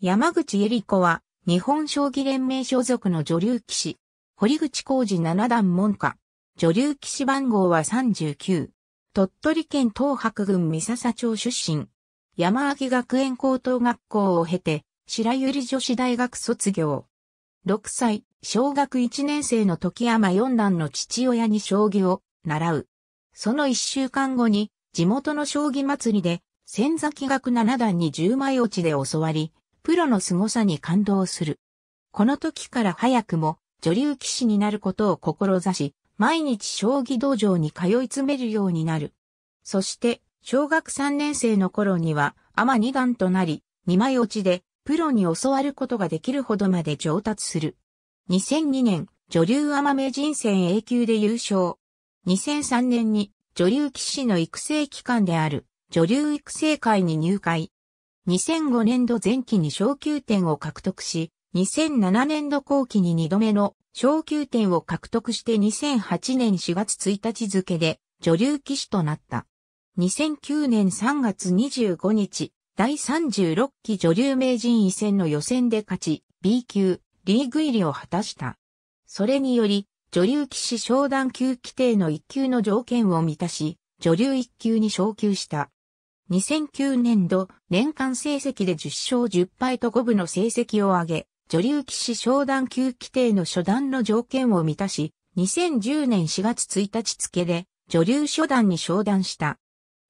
山口恵里子は、日本将棋連盟所属の女流騎士。堀口浩二七段門下。女流騎士番号は39。鳥取県東白郡三笹町出身。山明学園高等学校を経て、白百合女子大学卒業。6歳、小学1年生の時山四段の父親に将棋を習う。その1週間後に、地元の将棋祭りで、仙崎学七段に10枚落ちで教わり、プロの凄さに感動する。この時から早くも女流棋士になることを志し、毎日将棋道場に通い詰めるようになる。そして、小学3年生の頃には、天二段となり、二枚落ちで、プロに教わることができるほどまで上達する。2002年、女流天名人戦 A 級で優勝。2003年に、女流棋士の育成機関である、女流育成会に入会。2005年度前期に昇級点を獲得し、2007年度後期に2度目の昇級点を獲得して2008年4月1日付で女流騎士となった。2009年3月25日、第36期女流名人位戦の予選で勝ち、B 級、リーグ入りを果たした。それにより、女流騎士商談級規定の1級の条件を満たし、女流1級に昇級した。2009年度年間成績で10勝10敗と5分の成績を上げ、女流騎士昇段級規定の初段の条件を満たし、2010年4月1日付で女流初段に昇段した。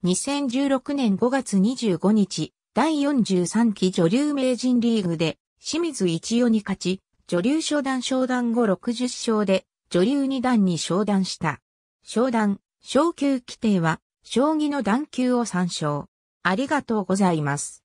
2016年5月25日、第43期女流名人リーグで清水一代に勝ち、女流初段昇段後60勝で女流二段に昇段した。昇段、昇級規定は将棋の段級を参照。ありがとうございます。